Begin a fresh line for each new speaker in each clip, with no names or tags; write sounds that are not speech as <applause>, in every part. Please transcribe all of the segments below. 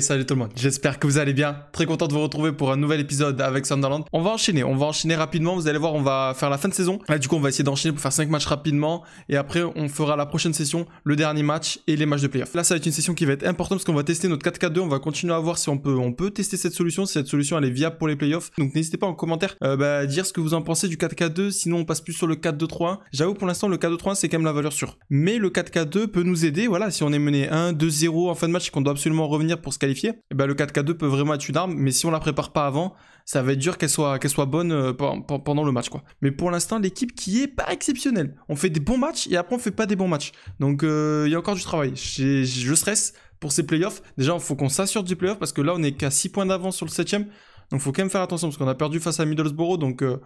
salut tout le monde. J'espère que vous allez bien. Très content de vous retrouver pour un nouvel épisode avec Sunderland. On va enchaîner, on va enchaîner rapidement. Vous allez voir, on va faire la fin de saison. Là, du coup, on va essayer d'enchaîner pour faire 5 matchs rapidement. Et après, on fera la prochaine session, le dernier match et les matchs de playoff. Là, ça va être une session qui va être importante parce qu'on va tester notre 4-4-2. On va continuer à voir si on peut, on peut tester cette solution, si cette solution elle est viable pour les playoffs. Donc, n'hésitez pas en commentaire euh, bah, à dire ce que vous en pensez du 4-4-2. Sinon, on passe plus sur le 4 2 3 J'avoue, pour l'instant, le 4 2 3 c'est quand même la valeur sûre. Mais le 4-4-2 peut nous aider. Voilà, si on est mené 1-2-0 en fin de match qu'on doit absolument revenir pour ce et eh ben le 4K2 peut vraiment être une arme, mais si on la prépare pas avant, ça va être dur qu'elle soit, qu'elle soit bonne euh, pendant le match. Quoi. Mais pour l'instant, l'équipe qui est pas exceptionnelle. On fait des bons matchs et après on fait pas des bons matchs. Donc euh, il y a encore du travail. Je stresse pour ces playoffs. Déjà, il faut qu'on s'assure du playoff parce que là, on est qu'à 6 points d'avance sur le 7ème. Donc faut quand même faire attention parce qu'on a perdu face à Middlesbrough. Donc. Euh,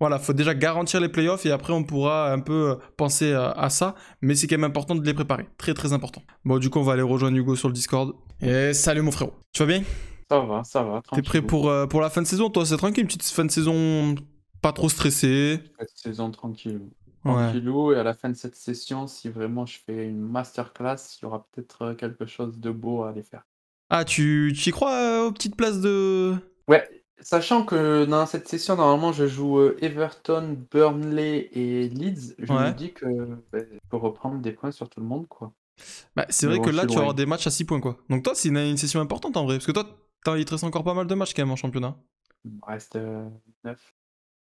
voilà, faut déjà garantir les playoffs et après on pourra un peu euh, penser euh, à ça. Mais c'est quand même important de les préparer. Très très important. Bon, du coup, on va aller rejoindre Hugo sur le Discord. Et salut mon frérot. Tu vas bien
Ça va, ça va. T'es prêt
pour, euh, pour la fin de saison Toi, c'est tranquille, une petite fin de saison pas trop stressée.
Fin de saison tranquille. Tranquille. et à la fin de cette session, si vraiment je fais une masterclass, il y aura peut-être quelque chose de beau à aller faire. Ah, tu, tu y crois aux petites places de. Ouais, Sachant que dans cette session, normalement, je joue euh, Everton, Burnley et Leeds, je me dis que ben, je peux reprendre des points sur tout le monde, quoi. Bah, c'est vrai que là, tu vas avoir des
matchs à 6 points, quoi. Donc toi, c'est une, session importante en vrai. Parce que toi, t'as- il te reste encore pas mal de matchs quand même en championnat.
Il me reste 9. Euh,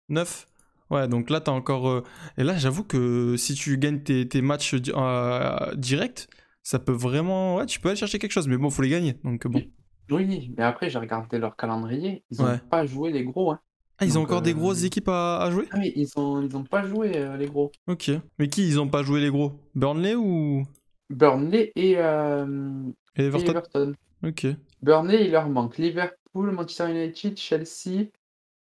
9.
Ouais, donc là, as encore. Euh, et là, j'avoue que si tu gagnes tes, matchs directs, ça peut vraiment. Ouais, tu peux aller chercher quelque chose, mais bon, il faut les gagner. Donc bon. Oui, mais
après, j'ai regardé leur calendrier. Ils n'ont pas joué les gros. Hein. Ah, ils ont encore des euh, grosses équipes à, jouer Ah oui, ils n'ont ils ont pas joué euh, les gros. Ok. Mais qui ils n'ont pas joué les gros Burnley ou Burnley et, euh, Everton. Ok. Burnley, il leur manque Liverpool, Manchester United, Chelsea,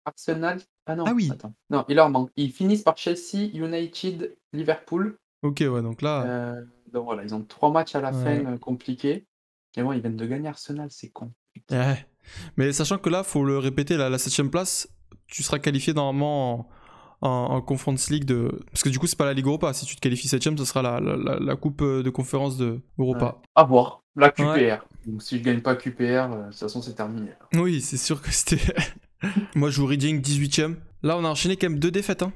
Arsenal. Ah non, ah oui. attends. Non, il leur manque. Ils finissent par Chelsea, United, Liverpool.
Ok, ouais, donc là.
donc voilà, ils ont trois matchs à la fin compliqués. Et ils viennent de gagner Arsenal, c'est con.
Eh Mais sachant que là, faut le répéter, la 7 place, tu seras qualifié normalement en, Conference League de. Parce que du coup, c'est pas la Ligue Europa. Si tu te qualifies 7 ce sera la, Coupe de Conférence de Europa. Ouais. voir.
La QPR. Donc si je gagne pas QPR, euh, de toute façon, c'est terminé.
Oui, c'est sûr que c'était. <laughs> Moi, je joue Reading 18 e Là, on a enchaîné quand même deux défaites. Hein.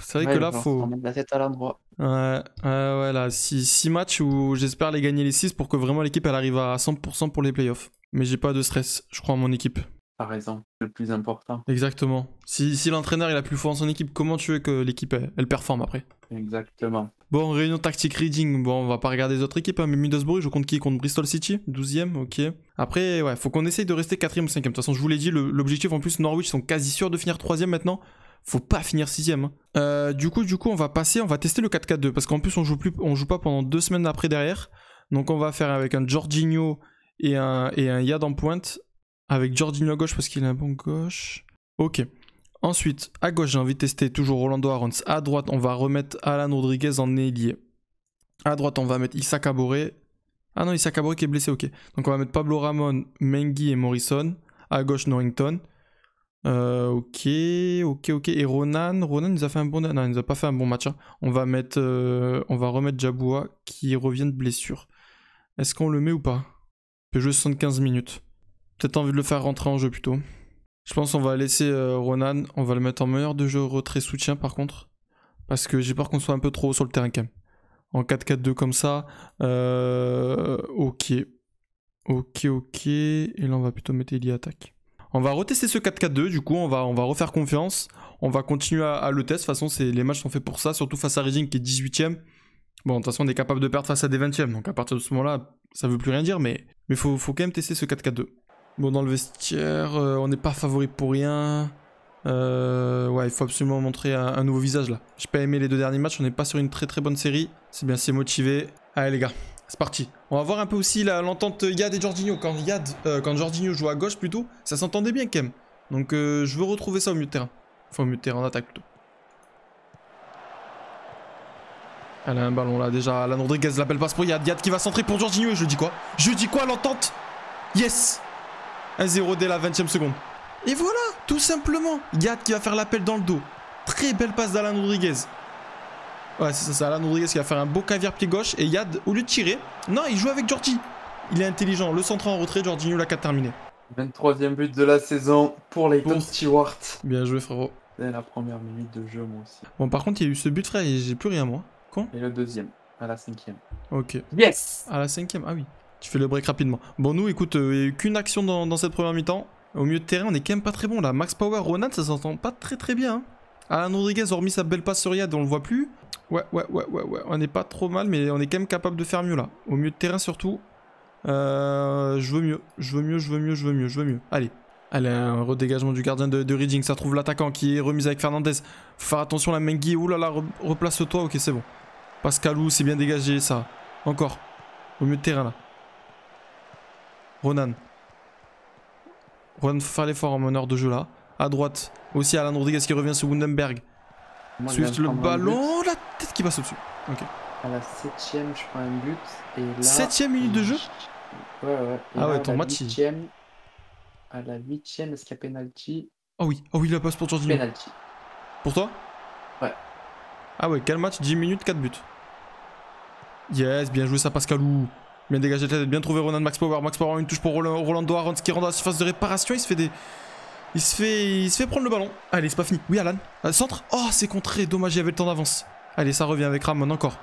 C'est vrai que là, faut.
la tête à l'endroit.
Ouais, ouais, 6 matchs où j'espère les gagner les 6 pour que vraiment l'équipe elle arrive à 100% pour les playoffs. Mais j'ai pas de stress, je crois, en mon équipe.
Par raison, le plus important.
Exactement. Si, si l'entraîneur il a plus fort en son équipe, comment tu veux que l'équipe elle, performe après
Exactement.
Bon, réunion tactique reading. Bon, on va pas regarder les autres équipes, hein, mais Middlesbrough, je compte qui Contre Bristol City 12ème, ok. Après, ouais, faut qu'on essaye de rester 4ème ou 5ème. De toute façon, je vous l'ai dit, l'objectif en plus, Norwich sont quasi sûrs de finir 3ème maintenant. Faut pas finir sixième. Hein. Euh, du coup, du coup, on va passer, on va tester le 4-4-2 parce qu'en plus on joue plus, on joue pas pendant deux semaines daprès derrière. Donc on va faire avec un Jorginho et un, et un Yad en pointe. Avec Jorginho à gauche parce qu'il est un bon gauche. Ok. Ensuite, à gauche, j'ai envie de tester toujours Rolando Arons. À droite, on va remettre Alan Rodriguez en ailier. À droite, on va mettre Issa Aboré. Ah non, Issa Aboré qui est blessé, ok. Donc on va mettre Pablo Ramon, Mengi et Morrison. À gauche, Norrington. Euh, ok, ok, ok. Et Ronan, Ronan nous a fait un bon, non, il nous a pas fait un bon match. Hein. On va mettre, euh, on va remettre Jaboua qui revient de blessure. Est-ce qu'on le met ou pas Il peut jouer 75 minutes. Peut-être envie de le faire rentrer en jeu plutôt. Je pense qu'on va laisser euh, Ronan, on va le mettre en meilleur de jeu retrait soutien par contre, parce que j'ai peur qu'on soit un peu trop haut sur le terrain quand même. En 4-4-2 comme ça, ok, ok, ok. Et là on va plutôt mettre Eli attaque. On va retester ce 4-4-2, du coup, on va, on va refaire confiance. On va continuer à, le test. De toute façon, les matchs sont faits pour ça, surtout face à Reading qui est 18ème. Bon, de toute façon, on est capable de perdre face à des 20ème. Donc à partir de ce moment-là, ça ne veut plus rien dire, mais il faut, quand même tester ce 4-4-2. Bon, dans le vestiaire, euh, on n'est pas favori pour rien. Euh, ouais, il faut absolument montrer un, nouveau visage là. J'ai pas aimé les deux derniers matchs, on n'est pas sur une très très bonne série. C'est bien, c'est motivé. Allez les gars, c'est parti. On va voir un peu aussi l'entente Yad et Jorginho. Quand, Yad, euh, quand Jorginho joue à gauche plutôt, ça s'entendait bien quand Donc euh, je veux retrouver ça au milieu de terrain. Enfin au milieu de terrain, en attaque plutôt. Elle a un ballon là déjà. Alan Rodriguez, l'appelle belle passe pour Yad. Yad qui va centrer pour Jorginho. Et je dis quoi Je dis quoi l'entente Yes 1-0 dès la 20ème seconde. Et voilà, tout simplement. Yad qui va faire l'appel dans le dos. Très belle passe d'Alan Rodriguez. Ouais, c'est ça, Alan Rodriguez qui va faire un beau caviar pied gauche. Et Yad, au lieu de tirer, non, il joue avec Jordi. Il est intelligent. Le centre en retrait, Jorginho l'a 4 terminé.
23e but de la saison pour Leighton Stewart. Bien joué, frérot. C'est la première minute de jeu, moi aussi.
Bon, par contre, il y a eu ce but, frère, et j'ai plus rien, moi.
Quoi Et le deuxième, à la cinquième.
Ok. Yes À la cinquième, ah oui. Tu fais le break rapidement. Bon, nous, écoute, euh, il n'y a eu qu'une action dans, cette première mi-temps. Au milieu de terrain, on est quand même pas très bon là. Max Power, Ronan, ça s'entend pas très très bien. Hein. Alain Rodriguez, remis sa belle passe sur on le voit plus. Ouais, ouais, ouais, ouais, ouais. On n'est pas trop mal, mais on est quand même capable de faire mieux là. Au mieux de terrain surtout. je veux mieux, je veux mieux, je veux mieux, je veux mieux, je veux mieux. Allez. Allez, un redégagement du gardien de, Reading. Ça trouve l'attaquant qui est remis avec Fernandez. Faut faire attention, la Mengi. Ouh là là, replace-toi. Ok, c'est bon. Pascalou, c'est bien dégagé ça. Encore. Au mieux de terrain là. Ronan. Ronan, faut faire l'effort en meneur de jeu là à droite. Aussi Alan Rodriguez qui revient sur Wundenberg. Swift le ballon, la
tête qui passe au-dessus. Ok. À la 7ème, je prends un but. Et 7ème minute de jeu Ouais, ouais. ah ouais, ton match. à la 8ème, est-ce qu'il y a penalty
Oh oui, oh oui, la passe pour toi. Penalty. Pour toi Ouais. Ah ouais, quel match 10 minutes, 4 buts. Yes, bien joué ça, Pascalou. Bien dégagé la tête, bien trouvé Ronan Max Power. Max Power, une touche pour Roland, Arons qui rentre à la surface de réparation. Il se fait des, il se fait, il se fait prendre le ballon. Allez, c'est pas fini. Oui, Alan. Euh, centre. Oh, c'est contré. Dommage, il avait le temps d'avance. Allez, ça revient avec Ramon encore.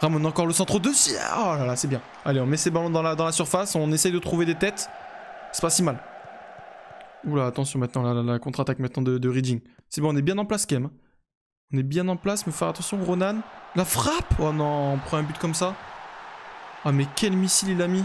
Ramon encore le centre dessus. Ah, oh là là, c'est bien. Allez, on met ses ballons dans la, dans la surface. On essaye de trouver des têtes. C'est pas si mal. Oula, attention maintenant, la, la, contre-attaque maintenant de, de Reading. C'est bon, on est bien en place Kem. Hein. On est bien en place, mais faire attention, Ronan. La frappe Oh non, on prend un but comme ça. Ah oh, mais quel missile il a mis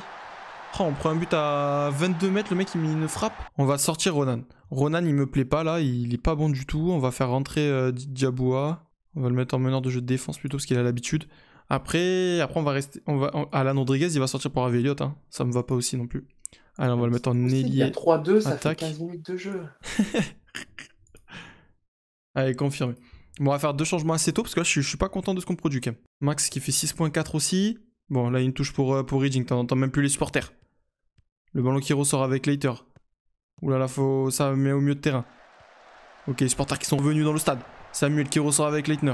Oh, on prend un but à 22 mètres, le mec il met une frappe. On va sortir Ronan. Ronan, il me plaît pas là, il est pas bon du tout. On va faire rentrer euh, Diaboua. On va le mettre en meneur de jeu de défense plutôt parce qu'il a l'habitude. Après, après on va rester, on va, Alan Rodriguez, il va sortir pour Aveliot. Hein. Ça me va pas aussi non plus. Allez, on va le mettre en ailier. Il y a 3-2, ça fait
15 minutes de jeu.
<laughs> Allez, confirmé. Bon, on va faire deux changements assez tôt parce que là, je, suis pas content de ce qu'on produit Max qui fait 6.4 aussi. Bon, là, il une touche pour, euh, pour Reading. entends même plus les supporters. Le ballon qui ressort avec Leiter. Oulala là faut... ça met au mieux de terrain. Ok, les supporters qui sont venus dans le stade. Samuel qui ressort avec Leitner.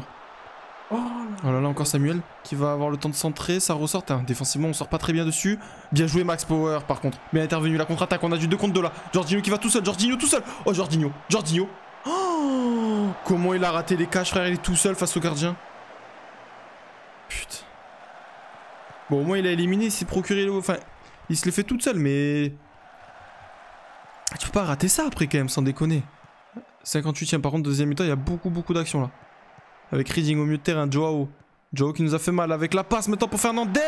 Oh là là, oh encore Samuel qui va avoir le temps de centrer. Ça ressort. Hein. Défensivement, on sort pas très bien dessus. Bien joué, Max Power par contre. Mais intervenu la contre-attaque. On a du 2 contre 2 là. Jorginho qui va tout seul. Jorginho tout seul. Oh, Jorginho. Jorginho. Oh, comment il a raté les caches, frère. Il est tout seul face au gardien. Putain. Bon, au moins, il a éliminé. Il s'est procuré le. Enfin, il se l'est fait tout seul, mais pas rater ça après quand même, sans déconner. 58e, par contre, deuxième mi-temps, il y a beaucoup, beaucoup d'actions là. Avec Reading au milieu de terrain, Joao. Joao qui nous a fait mal avec la passe maintenant pour Fernandez.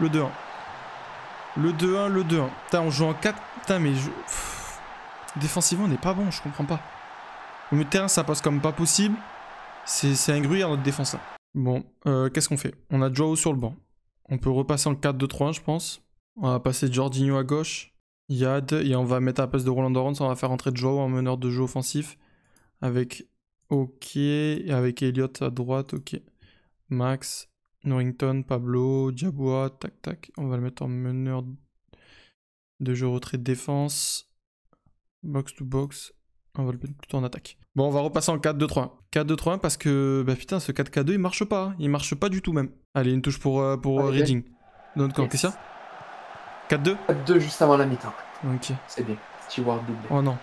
Le 2-1. Le 2-1, le 2-1. Putain, on joue en 4. Putain, mais je... défensivement, on n'est pas bon, je comprends pas. Au milieu de terrain, ça passe comme pas possible. C'est un gruyère notre défense Bon, euh, qu'est-ce qu'on fait On a Joao sur le banc. On peut repasser en 4-2-3-1, je pense. On va passer Jordinho à gauche. Yad, et on va mettre un place de Roland on va faire entrer Joe en meneur de jeu offensif, avec OK, avec Elliott à droite, OK. Max, Norrington, Pablo, Diaboa, tac tac, on va le mettre en meneur de jeu retrait de défense, box to box, on va le mettre plutôt en attaque. Bon, on va repasser en 4-2-3. 4-2-3 1 parce que, bah putain, ce 4-4-2, il marche pas. Hein. Il marche pas du tout même. Allez, une touche pour, euh, pour ah, euh, Reading.
Donne ça 4-2 4-2 juste avant la mi-temps. Ok. C'est bien. Stewart double. Oh non.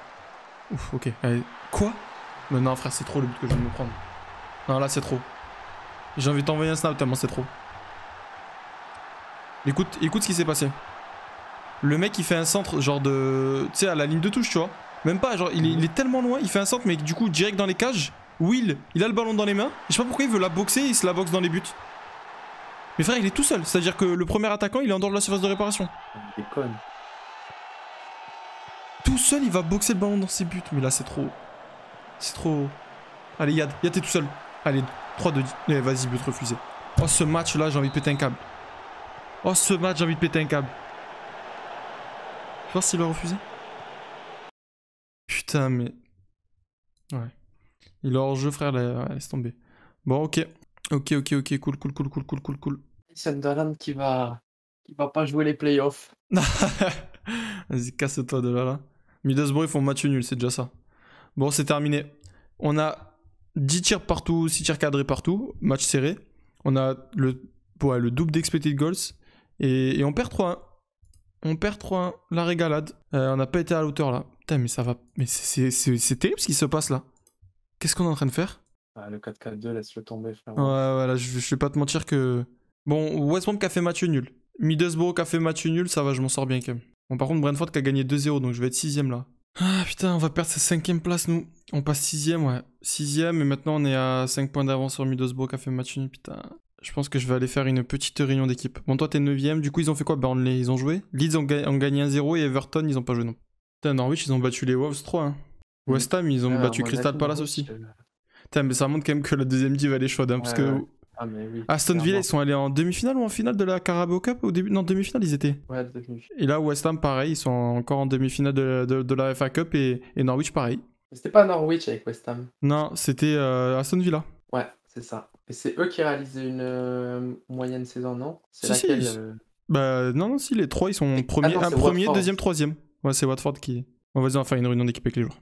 Ouf, ok. Allez. Quoi Mais non, frère, c'est trop le but que je viens de me
prendre. Non, là, c'est trop. J'ai envie de t'envoyer un snap tellement c'est trop. Écoute, écoute ce qui s'est passé. Le mec, il fait un centre, genre de. Tu sais, à la ligne de touche, tu vois. Même pas, genre, il est, il est, tellement loin, il fait un centre, mais du coup, direct dans les cages. Will, il a le ballon dans les mains. Je sais pas pourquoi il veut la boxer, il se la boxe dans les buts. Mais frère, il est tout seul. C'est-à-dire que le premier attaquant, il est en dehors de la surface de réparation. Il déconne. Tout seul, il va boxer le ballon dans ses buts. Mais là, c'est trop. C'est trop. Allez, Yad, Yad, t'es tout seul. Allez, 3 2 10. Vas-y, but refusé. Oh, ce match-là, j'ai envie de péter un câble. Oh, ce match, j'ai envie de péter un câble. Je voir s'il va refuser. Putain, mais. Ouais. Il est hors jeu, frère. laisse tomber. Bon, ok. Ok, ok, ok, cool, cool, cool, cool, cool, cool, cool.
Sunderland qui va, qui va pas jouer les playoffs. <laughs>
Vas-y, casse-toi de là, là. Middlesbrough, ils font match nul, c'est déjà ça. Bon, c'est terminé. On a 10 tirs partout, 6 tirs cadrés partout, match serré. On a le, ouais, le double d'expected goals. Et, et, on perd 3-1. On perd 3-1, la régalade. Euh, on n'a pas été à la hauteur là. Putain, mais ça va. Mais c'est terrible ce qui se passe là. Qu'est-ce qu'on est en train de faire
ah, le 4-4-2, laisse-le tomber, frère. Ouais, voilà,
je, je vais pas te mentir que. Bon, West Brom qui a fait match nul. Middlesbrough qui a fait match nul, ça va, je m'en sors bien quand même. Bon, par contre, Brentford qui a gagné 2-0, donc je vais être 6 là. Ah putain, on va perdre sa cinquième place, nous. On passe 6 ouais. 6 et maintenant on est à 5 points d'avance sur Middlesbrough qui a fait match nul, putain. Je pense que je vais aller faire une petite réunion d'équipe. Bon, toi, t'es 9ème. Du coup, ils ont fait quoi Burnley, ils ont joué Leeds ont, gagné 1-0 et Everton, ils ont pas joué non. Putain, Norwich, ils ont battu les Wolves 3. Hein. Mm. West Ham, ils ont ah, battu Crystal Palace aussi mais ça montre quand même que la deuxième div elle est chaude. Hein, parce que ah, Aston Villa, ils sont allés en demi-finale ou en finale de la Carabao Cup au début Non, demi-finale, ils étaient. Et là, West Ham, pareil, ils sont encore en demi-finale de, la FA Cup et, Norwich, pareil.
C'était pas Norwich avec West Ham.
Non, c'était euh, Aston Villa.
Ouais, c'est ça. Et c'est eux qui réalisaient une euh, moyenne saison, non C'est si, si. Euh?
Bah non, non, si, les trois, ils sont premier, premier, deuxième, troisième. Ouais, c'est Watford qui. On va faire une réunion d'équipe avec les joueurs.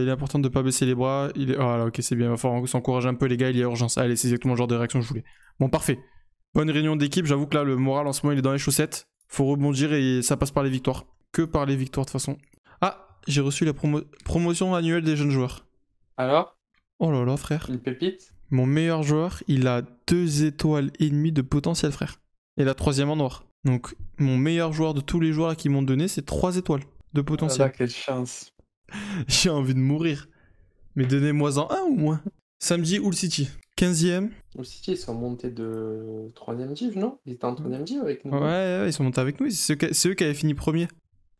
il est important de ne pas baisser les bras. Il est... Ah ok, c'est bien. Il va falloir s'encourager un peu, les gars. Il y a urgence. Allez, c'est exactement le genre de réaction que je voulais. Bon, parfait. Bonne réunion d'équipe. J'avoue que là, le moral en ce moment, il est dans les chaussettes. Faut rebondir et ça passe par les victoires. Que par les victoires, de toute façon. Ah, j'ai reçu la promotion annuelle des jeunes joueurs. Alors Oh là là, frère.
Une pépite
Mon meilleur joueur, il a deux étoiles et demie de potentiel, frère. Et la troisième en noir. Donc, mon meilleur joueur de tous les joueurs qui m'ont donné, c'est trois étoiles de potentiel. Ah
quelle chance.
<laughs> J'ai envie de mourir. Mais donnez-moi en un ou moins. Samedi, Hull City.
15e. Hull City, ils sont montés de 3ème div, non Ils étaient en 3ème div avec nous. Ouais,
ouais, ils sont montés avec nous. C'est eux, qui avaient fini premier.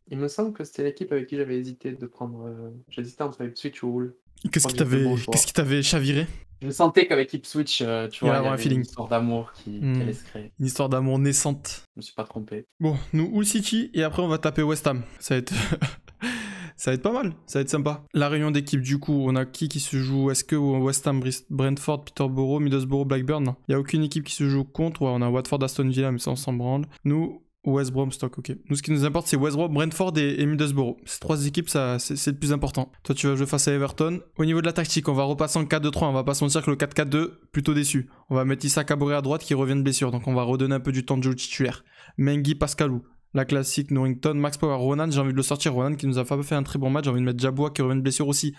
Il me semble que c'était l'équipe avec qui j'avais hésité de prendre. Euh, j'hésitais entre Switch ou Hull. Qu'est-ce qui
t'avait chaviré
je sentais qu'avec équipe Switch, euh, tu vois, il y, une histoire d'amour qui, hmm. allait se créer. Une histoire d'amour
naissante.
Je me suis pas trompé.
Bon, nous, Hull City, et après, on va taper West Ham. Ça va être. <laughs> ça être pas mal, ça va être sympa. La réunion d'équipe, du coup, on a qui qui se joue Est-ce que West Ham, Brentford, Peterborough, Middlesbrough, Blackburn Il n'y a aucune équipe qui se joue contre. on a Watford, Aston Villa, mais ça, on s'en branle. Nous, West Brom, ok. Nous, ce qui nous importe, c'est West Brom, Brentford et, Middlesbrough. Ces trois équipes, ça, c'est, le plus important. Toi, tu vas jouer face à Everton. Au niveau de la tactique, on va repasser en 4-2-3. On va pas en que le 4-4-2, plutôt déçu. On va mettre Issa Bore à droite qui revient de blessure. Donc, on va redonner un peu du temps de jeu au titulaire. Mengi, Pascalou. La classique, Norrington, Max Power, Ronan. J'ai envie de le sortir. Ronan qui nous a fait un très bon match. J'ai envie de mettre Jaboua qui revient de blessure aussi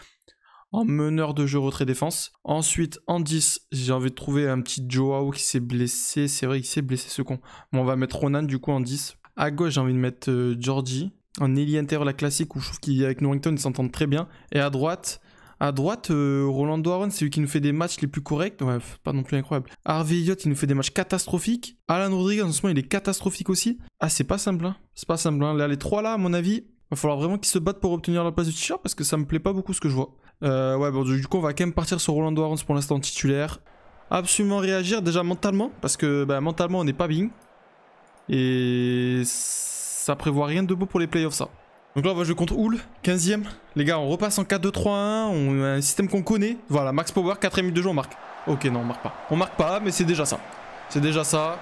en meneur de jeu retrait défense. Ensuite, en 10, j'ai envie de trouver un petit Joao qui s'est blessé. C'est vrai qu'il s'est blessé ce con. Bon, on va mettre Ronan du coup en 10. À gauche, j'ai envie de mettre Georgie. Euh, en ailier intérieur, la classique, où je trouve qu'avec Norrington, ils s'entendent très bien. Et à droite, à droite, euh, Roland Warren c'est lui qui nous fait des matchs les plus corrects. Ouais, pas non plus incroyable. Harvey Elliott, il nous fait des matchs catastrophiques. Alan Rodriguez, en ce moment, il est catastrophique aussi. Ah, c'est pas simple, hein. C'est pas simple, hein. Là, les trois là, à mon avis, Va falloir vraiment qu'ils se battent pour obtenir la place du t-shirt parce que ça me plaît pas beaucoup ce que je vois. Euh, ouais, bon, du coup, on va quand même partir sur Roland Arons pour l'instant titulaire. Absolument réagir déjà mentalement parce que bah, mentalement on n'est pas bien. Et ça prévoit rien de beau pour les playoffs, ça. Donc là, on va jouer contre Oul, 15ème. Les gars, on repasse en 4-2-3-1. On a un système qu'on connaît. Voilà, max power, 4 minute de jeu, on marque. Ok, non, on marque pas. On marque pas, mais c'est déjà ça. C'est déjà ça.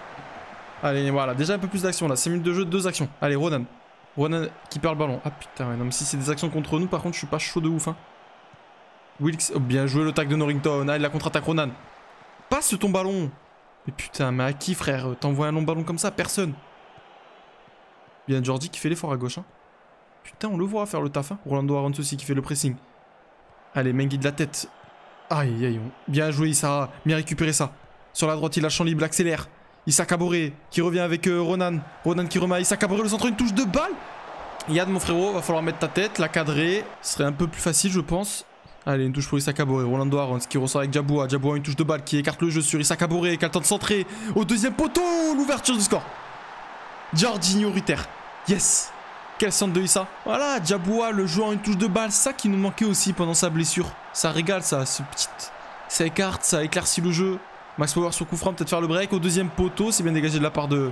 Allez, voilà, déjà un peu plus d'action là. 5 minutes de jeu, 2 actions. Allez, Ronan. Ronan qui perd le ballon. Ah putain, non, mais si c'est des actions contre nous, par contre, je suis pas chaud de ouf. Hein. Wilkes, oh, bien joué le tag de Norrington. Ah, il la contre-attaque Ronan. Passe ton ballon. Mais putain, mais à qui, frère T'envoies un long ballon comme ça Personne. Bien, Jordi qui fait l'effort à gauche. Hein. Putain, on le voit faire le taf. Hein. Rolando Arons aussi qui fait le pressing. Allez, Mengi de la tête. Aïe, aïe, aïe bien joué, ça Bien récupérer ça. Sur la droite, il a champ libre, accélère. Issa qui revient avec euh, Ronan. Ronan qui remet Issa le centre, une touche de balle. Yad, mon frérot, va falloir mettre ta tête, la cadrer. Ce serait un peu plus facile, je pense. Allez, une touche pour Issa Roland Rolando Arons qui ressort avec Jaboua. Jaboua, une touche de balle qui écarte le jeu sur Issa Kaboré, qui a le temps de centrer. Au deuxième poteau, l'ouverture du score. Giorgino Ritter. Yes. Quel centre de Issa. Voilà, Jaboua, le joueur, une touche de balle. Ça qui nous manquait aussi pendant sa blessure. Ça régale, ça, ce petit. Ça écarte, ça éclaircit le jeu. Max Power sur coup peut-être faire le break. Au deuxième poteau, c'est bien dégagé de la part de,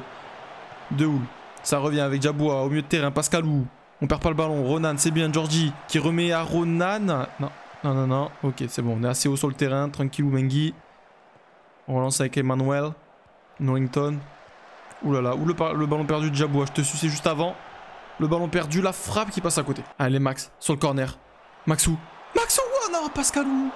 de Hull. Ça revient avec Jaboua au milieu de terrain. Pascalou, on perd pas le ballon. Ronan, c'est bien. Georgie qui remet à Ronan. Non, non, non, non. Ok, c'est bon. On est assez haut sur le terrain. Tranquille, Mengi. On relance avec Emmanuel. Norrington. Ouh là là. le, ballon perdu de Jaboua. Ah, je te suçais juste avant. Le ballon perdu. La frappe qui passe à côté. Allez, Max. Sur le corner. Maxou. Maxou. Oh non, Pascalou.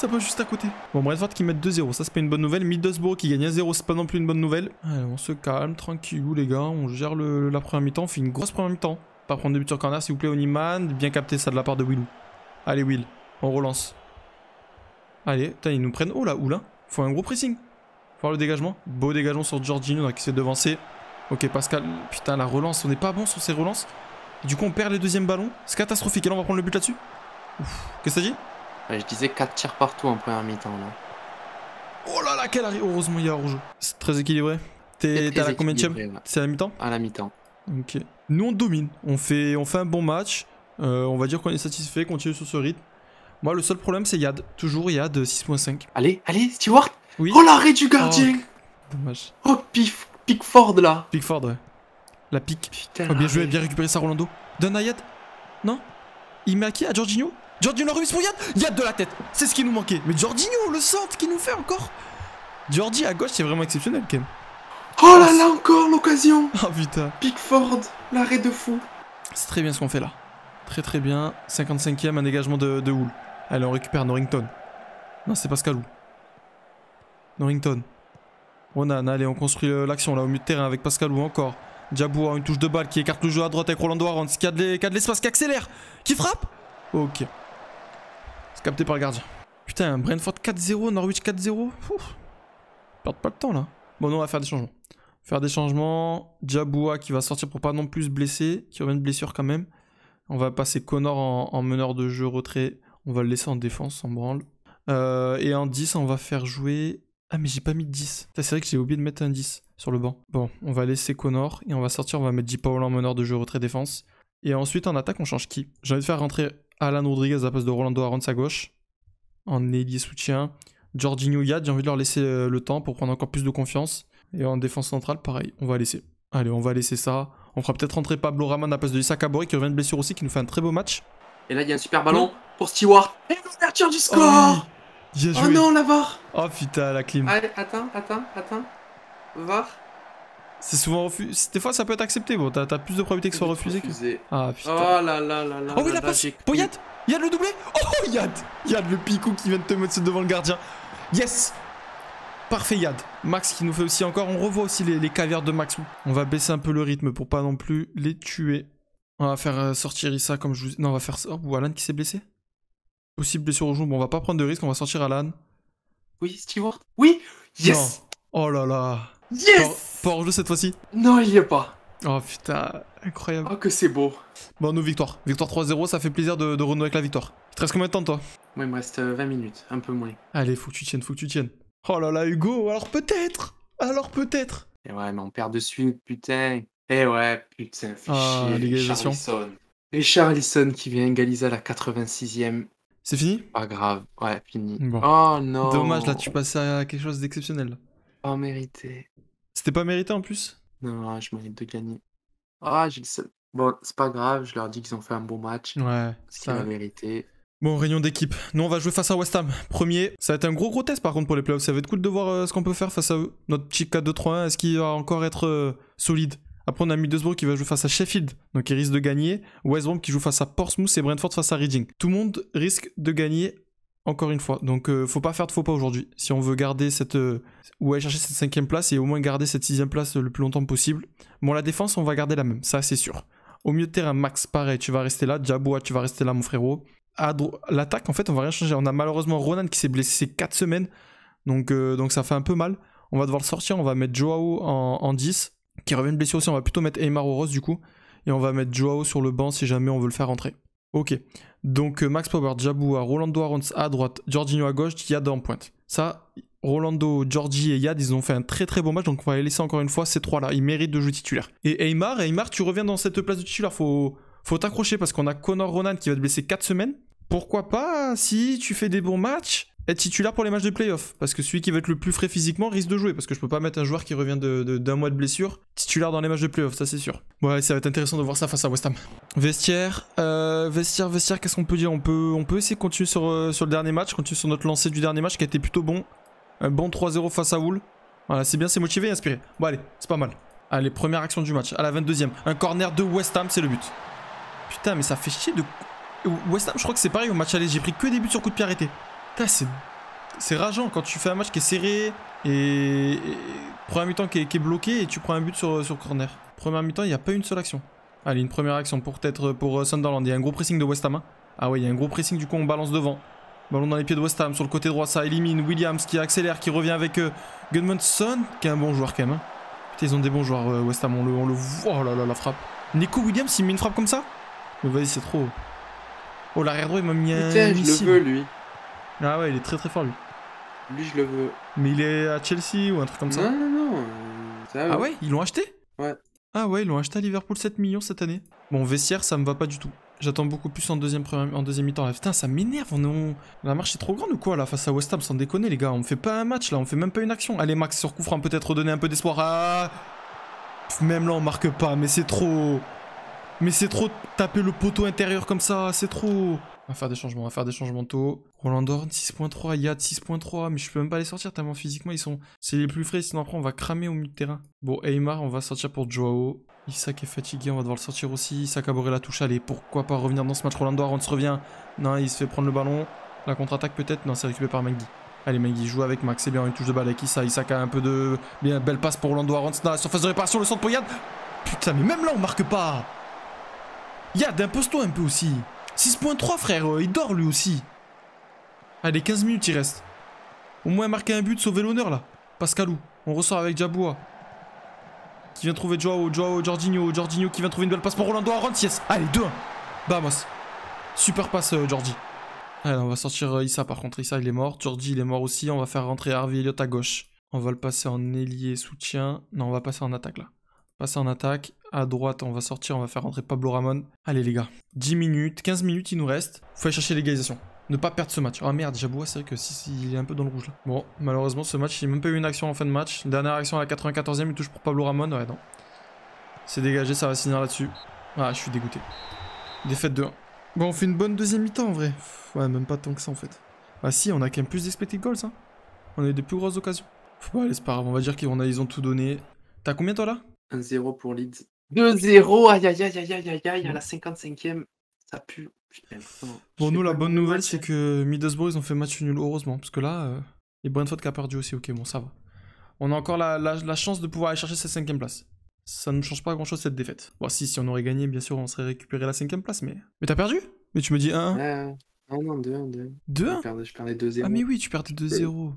Ça peut juste à côté. Bon, Brentford qui met 2-0. Ça, c'est pas une bonne nouvelle. Middlesbrough qui gagne 1-0. C'est pas non plus une bonne nouvelle. Allez, on se calme, tranquillou, les gars. On gère le, la première mi-temps. On fait une grosse première mi-temps. Pas prendre de but sur corner, s'il vous plaît, Oniman. Bien capté ça de la part de Will. Allez, Will. On relance. Allez, putain, ils nous prennent Oh là. Oula. Faut un gros pressing. Faut voir le dégagement. Beau dégagement sur Jorginho qui s'est devancé. Ok, Pascal. Putain, la relance. On n'est pas bon sur ces relances. Du coup, on perd les deuxièmes ballons. C'est catastrophique. Et là, on va prendre le but là-dessus. Qu'est-ce que ça dit je disais 4 tirs partout en première mi-temps là. Oh là là, quelle arrive Heureusement, il y a rouge. C'est très équilibré. T'es à la combien de C'est à la mi-temps À la mi-temps. Ok. Nous, on domine. On fait, on fait un bon match. Euh, on va dire qu'on est satisfait, continue sur ce rythme. Moi, le seul problème, c'est Yad. Toujours Yad 6.5. Euh, allez, allez, Stewart oui. Oh, l'arrêt du gardien oh, Dommage. Oh, pif, Pickford, là Pickford, ouais. La pique. Putain, oh, bien joué, bien récupéré ça, Rolando. Donne à Yad Non Il met à qui À Jorginho Jorginho remise pour Yad Yad de la tête C'est ce qui nous manquait Mais Jorginho,
le centre qui nous fait encore
Jordi à gauche, c'est vraiment exceptionnel, Ken.
Oh là là, encore l'occasion Oh <laughs> putain Pickford, l'arrêt de fou
C'est très bien ce qu'on fait là. Très très bien. 55ème, un dégagement de, de Hull. Allez, on récupère Norrington. Non, c'est Pascalou. Norrington. Ronan, allez, on construit l'action là au milieu de terrain avec Pascal Pascalou encore. a une touche de balle qui écarte le jeu à droite avec Rolando Arons qui a de l'espace, qui accélère, qui frappe Ok capté par le gardien. Putain, Brentford 4-0, Norwich 4-0. Perde pas le temps là. Bon, non, on va faire des changements. Faire des changements. Jaboua qui va sortir pour pas non plus blesser, qui revient de blessure quand même. On va passer Connor en, meneur de jeu retrait. On va le laisser en défense, en branle. Euh, et en 10, on va faire jouer... Ah mais j'ai pas mis de 10. C'est vrai que j'ai oublié de mettre un 10 sur le banc. Bon, on va laisser Connor et on va sortir, on va mettre J. Paul en meneur de jeu retrait défense. Et ensuite en attaque, on change qui J'ai envie de faire rentrer Alan Rodriguez, la place de Rolando Arons à gauche. En ailier soutien. Jorginho Yad, j'ai envie de leur laisser euh, le temps pour prendre encore plus de confiance. Et en défense centrale, pareil, on va laisser. Allez, on va laisser ça. On fera peut-être rentrer Pablo Raman à la place de Issa Cabori qui revient de blessure aussi, qui nous fait un très beau match.
Et là, il y a un super ballon pour Stewart. Et l'ouverture du score
oh, oh non, la VAR Oh putain, la clim.
Allez, attends, attends, attends. VAR.
C'est souvent refusé. Des fois, ça peut être accepté. Bon, t'as plus de probabilité que ce soit refusé. Que...
Ah putain. Oh là là là là. Oh oui, la passe.
Oh, Yad. Yad le doublé. Oh Yad. Oh, Yad le picou qui vient de te mettre devant le gardien. Yes. Parfait Yad. Max qui nous fait aussi encore. On revoit aussi les, les de Max. On va baisser un peu le rythme pour pas non plus les tuer. On va faire euh, sortir Issa comme je vous. Non, on va faire. Oh, ou Alan qui s'est blessé. Possible blessure au genou. Bon, on va pas prendre de risque. On va sortir Alan. Oui, Stewart. Oui. Yes. Oh là là. Yes Pas hors-jeu cette fois-ci Non, il y a pas. Oh putain, incroyable. Oh que c'est beau. Bon, nous, victoire. Victoire 3-0, ça fait plaisir de, de, renouer avec la victoire. Il te reste combien de temps, toi Moi, il me reste 20 euh, minutes, un peu moins. Allez, faut que tu tiennes, faut que tu tiennes. Oh là là, Hugo, alors peut-être Alors peut-être
Et eh ouais, mais on perd dessus, suite, putain. Et eh ouais, putain, c'est ah, Charlison. Et Charlison qui vient égaliser à la 86e. C'est fini Pas grave, ouais, fini. Oh non Dommage, là, tu
passes à quelque chose d'exceptionnel pas mérité.
C'était pas mérité en plus Non, ah, je mérite de gagner. Ah, Bon, c'est pas grave, je leur dis qu'ils ont fait un bon match. Ouais, c'est la
Bon, réunion d'équipe. Nous, on va jouer face à West Ham. Premier. Ça va être un gros gros test par contre pour les playoffs. Ça va être cool de voir euh, ce qu'on peut faire face à eux. Notre petit 4-2-3-1, est-ce qu'il va encore être euh, solide Après, on a Middlesbrough qui va jouer face à Sheffield. Donc, il risque de gagner. West Brom qui joue face à Portsmouth et Brentford face à Reading. Tout le monde risque de gagner encore une fois. Donc, euh, faut pas faire de faux pas aujourd'hui. Si on veut garder cette. Euh, ou aller chercher cette cinquième place et au moins garder cette sixième place euh, le plus longtemps possible. Bon, la défense, on va garder la même. Ça, c'est sûr. Au milieu de terrain, Max, pareil, tu vas rester là. Jaboua, tu vas rester là, mon frérot. L'attaque, en fait, on va rien changer. On a malheureusement Ronan qui s'est blessé 4 semaines. Donc, donc, ça fait un peu mal. On va devoir le sortir. On va mettre Joao en, 10. Qui revient blessé aussi. On va plutôt mettre Aymar rose du coup. Et on va mettre Joao sur le banc si jamais on veut le faire rentrer. Ok. Donc euh, Max Power, Jabou à Rolando Arons à droite, Giorgino à gauche, Yad en pointe. Ça, Rolando, Giorgi et Yad, ils ont fait un très très bon match, donc on va les laisser encore une fois ces trois-là. Ils méritent de jouer titulaire. Et Aymar, Aymar, tu reviens dans cette place de titulaire, faut, faut t'accrocher parce qu'on a Connor Ronan qui va te blesser 4 semaines. Pourquoi pas si tu fais des bons matchs être titulaire pour les matchs de playoff. Parce que celui qui va être le plus frais physiquement risque de jouer. Parce que je peux pas mettre un joueur qui revient d'un de, d'un mois de blessure titulaire dans les matchs de playoff, ça c'est sûr. Ouais, ça va être intéressant de voir ça face à West Ham. Vestiaire, euh, vestiaire, vestiaire, qu'est-ce qu'on peut dire on peut, on peut essayer de continuer sur, euh, sur le dernier match, continuer sur notre lancée du dernier match qui a été plutôt bon. Un bon 3-0 face à Wool. Voilà, c'est bien, c'est motivé et inspiré. Bon allez, c'est pas mal. Allez, première action du match, à la 22 e Un corner de West Ham, c'est le but. Putain, mais ça fait chier de... West Ham, je crois que c'est pareil au match Allez j'ai pris que des buts sur coup de pied arrêté. C'est rageant quand tu fais un match qui est serré et, première mi-temps qui, est bloqué et tu prends un but sur, sur corner. Première mi-temps, il n'y a pas une seule action. Allez, une première action pour peut-être pour euh, Sunderland. Il y a un gros pressing de West Ham. Hein. Ah ouais, il y a un gros pressing, du coup on balance devant. Ballon dans les pieds de West Ham sur le côté droit, ça élimine Williams qui accélère, qui revient avec euh, qui est un bon joueur quand même. Hein. Putain, ils ont des bons joueurs euh, West Ham, on le, on le voit. Oh là la frappe. Nico Williams, il met une frappe comme ça Mais vas-y, c'est trop. Oh, l'arrière droit, il m'a mis un. le lui. Ah ouais, il est très très fort lui. Lui, je le veux. Mais il est à Chelsea ou un truc comme ça Non, non,
non. Euh, ah ouais, ils l'ont
acheté Ouais. Ah ouais, ils l'ont acheté à Liverpool 7 millions cette année. Bon, Vessière, ça me va pas du tout. J'attends beaucoup plus en deuxième, en deuxième mi-temps. Putain, ça m'énerve. On, La marche est trop grande ou quoi là face à West Ham Sans déconner, les gars. On fait pas un match là, on fait même pas une action. Allez, Max, sur coup peut-être redonner un peu d'espoir. Ah Même là, on marque pas, mais c'est trop. Mais c'est trop taper le poteau intérieur comme ça, c'est trop. On va faire des changements, on va faire des changements tôt. Roland Dorn 6.3, Yad 6.3, mais je peux même pas les sortir tellement physiquement ils sont. C'est les plus frais, sinon après on va cramer au milieu de terrain. Bon, Aymar, on va sortir pour Joao. Isaac est fatigué, on va devoir le sortir aussi. Isaac a la touche, allez, pourquoi pas revenir dans ce match Roland on se revient. Non, il se fait prendre le ballon. La contre-attaque peut-être Non, c'est récupéré par Magui. Allez, Magui joue avec Max, c'est bien, une touche de balle avec Issa. Isaac a un peu de. Bien, belle passe pour Rolando Arons. Non surface de réparation, le centre pour Putain, mais même là, on marque pas Yad, impose-toi un peu aussi. 6.3 frère, il dort lui aussi. Allez, 15 minutes il reste. Au moins marquer un but, sauver l'honneur là. Pascalou, on ressort avec Jaboua. Qui vient trouver Joao, Joao, Jorginho, Jorginho qui vient trouver une belle passe pour Rolando Arantes. Allez, 2-1. Vamos. Super passe, euh, Jordi. Allez, on va sortir euh, Issa par contre. Issa, il est mort. Jordi, il est mort aussi. On va faire rentrer Harvey Elliott à gauche. On va le passer en ailier soutien. Non, on va passer en attaque là. Passer en attaque à droite, on va sortir, on va faire rentrer Pablo Ramon. Allez les gars, 10 minutes, 15 minutes, il nous reste. Faut aller chercher l'égalisation. Ne pas perdre ce match. Ah merde, Jaboua, c'est vrai que si, est un peu dans le rouge là. Bon, malheureusement, ce match, il a même pas eu une action en fin de match. Dernière action à la 94e, il touche pour Pablo Ramon. Ouais, non. C'est dégagé, ça va signer là-dessus. Ah, je suis dégoûté. Défaite de 1. Bon, on fait une bonne deuxième mi-temps en vrai. Ouais, même pas tant que ça en fait. Ah si, on a quand même plus d'expected goals, hein. On a eu des plus grosses occasions. Faut pas aller, c'est pas grave. On va dire qu'ils ont, ont tout donné. T'as combien toi là
1-0 pour Leeds. 2-0, aïe aïe aïe aïe aïe aïe à la 55 ème ça pue. Putain,
Pour nous, la bonne nouvelle, c'est que Middlesbrough, ils ont fait match nul, heureusement, parce que là, il euh, et Brentford qui a perdu aussi, ok, bon, ça va. On a encore la, la, chance de pouvoir aller chercher cette ème place. Ça ne change pas grand-chose cette défaite. Bon, si, si on aurait gagné, bien sûr, on serait récupéré la 5ème place, mais... Mais t'as perdu
Mais tu me dis 1 euh, Non, non, 2-1, 2-1 Je perdais 2-0. Ah mais oui, tu perdais 2-0.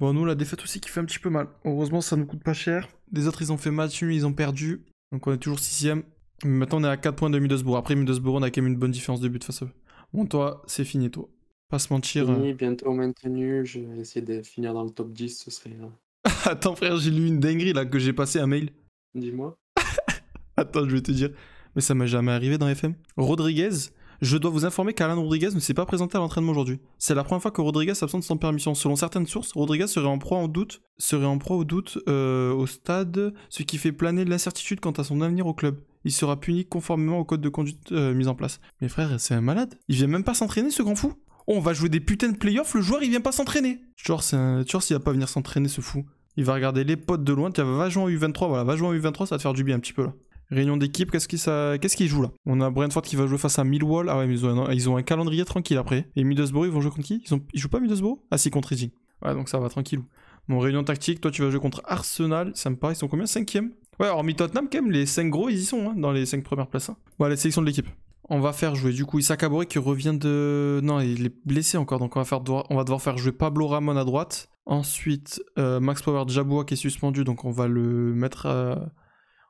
Bon, nous, la défaite aussi qui fait un petit peu mal. Heureusement, ça nous coûte pas cher. Les autres, ils ont fait match nul, ils ont perdu. Donc on est toujours sixième. ème Maintenant on est à 4 points de Middlesbrough. Après Middlesbrough, on a quand même une bonne différence de but face à eux. Bon, toi, c'est fini, toi. Pas se mentir. Fini,
hein. bientôt maintenu. Je vais essayer de finir dans le top 10, ce serait. Hein.
<laughs> Attends, frère, j'ai lu une dinguerie là que j'ai passé un mail. Dis-moi. <laughs> Attends, je vais te dire. Mais ça m'est jamais arrivé dans FM. Rodriguez je dois vous informer qu'Alan Rodriguez ne s'est pas présenté à l'entraînement aujourd'hui. C'est la première fois que Rodriguez s'absente sans permission. Selon certaines sources, Rodriguez serait en proie, au doute, serait en proie au doute euh, au stade, ce qui fait planer l'incertitude quant à son avenir au club. Il sera puni conformément au code de conduite euh, mis en place. Mais frère, c'est un malade. Il vient même pas s'entraîner, ce grand fou. on va jouer des putains de playoffs, le joueur il vient pas s'entraîner. Genre, c'est un... s'il va pas venir s'entraîner, ce fou. Il va regarder les potes de loin. Tiens, va jouer en U23. Voilà, va jouer en U23, ça va te faire du bien un petit peu là. Réunion d'équipe, qu'est-ce qu'est-ce qui jouent là On a Brentford qui va jouer face à Millwall. Ah ouais, mais ils ont un, calendrier tranquille après. Et Middlesbrough, ils vont jouer contre qui ils, ont, ils jouent pas Middlesbrough Ah si, contre Reading. Ouais, ah, donc ça va tranquillou. Bon, réunion tactique, toi tu vas jouer contre Arsenal. Ça me paraît, ils sont combien Cinquième Ouais, hormis Tottenham, quand même, les 5 gros, ils y sont, hein, dans les 5 premières places. Voilà, Bon, hein. la sélection de l'équipe. On va faire jouer du coup Issa Kabore qui revient de. Non, il est blessé encore, donc on va, faire devoir... on va devoir faire jouer Pablo Ramon à droite. Ensuite, euh, Max Power Jaboua qui est suspendu, donc on va le mettre. À euh,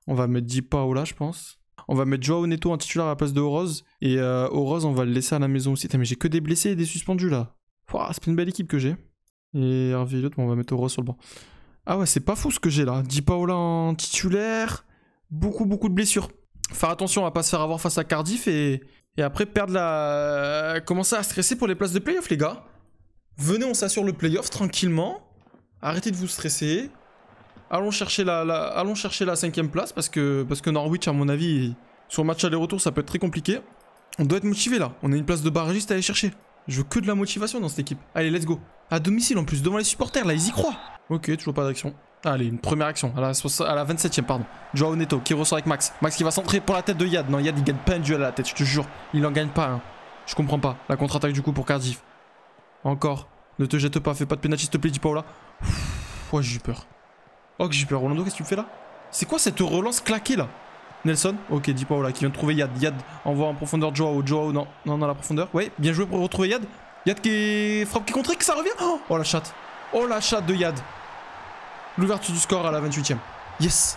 on va mettre Di Paola, je pense. On va mettre Joao Neto en titulaire à la place de Oroz. Et euh, Oroz, on va le laisser à la maison aussi. mais j'ai que des blessés et des suspendus là. C'est pas une belle équipe que j'ai. Et Hervé l'autre, on va mettre Oroz sur le banc. Ah ouais, c'est pas fou ce que j'ai là. Di Paola en titulaire. Beaucoup, beaucoup de blessures. Faire attention à pas se faire avoir face à Cardiff et, et après perdre la. Commencer à stresser pour les places de playoff, les gars. Venez, on s'assure le playoff tranquillement. Arrêtez de vous stresser. Allons chercher la, allons chercher la cinquième place parce que, parce que Norwich, à mon avis, sur match aller-retour, ça peut être très compliqué. On doit être motivé là. On a une place de barragiste à aller chercher. Je veux que de la motivation dans cette équipe. Allez, let's go. À domicile en plus, devant les supporters, là, ils y croient. Ok, toujours pas d'action. Allez, une première action, à la, 27ème, pardon. Joao Neto qui ressort avec Max. Max qui va centrer pour la tête de Yad. Non, Yad, il gagne pas un duel à la tête, je te jure. Il en gagne pas hein. Je comprends pas. La contre-attaque du coup pour Cardiff. Encore. Ne te jette pas, fais pas de pénalty, s'il te plaît, Di Paola. j'ai eu peur. Oh, que j'ai peur. Rolando, qu'est-ce que tu fais là C'est quoi cette relance claquée là Nelson Ok, Di Paola qui vient de trouver Yad. Yad envoie en profondeur Joao. Joao, non, non, dans la profondeur. Ouais, bien joué pour retrouver Yad. Yad qui frappe, qui contre, que ça revient. Oh, oh, la chatte. Oh la chatte de Yad. L'ouverture du score à la 28ème. Yes.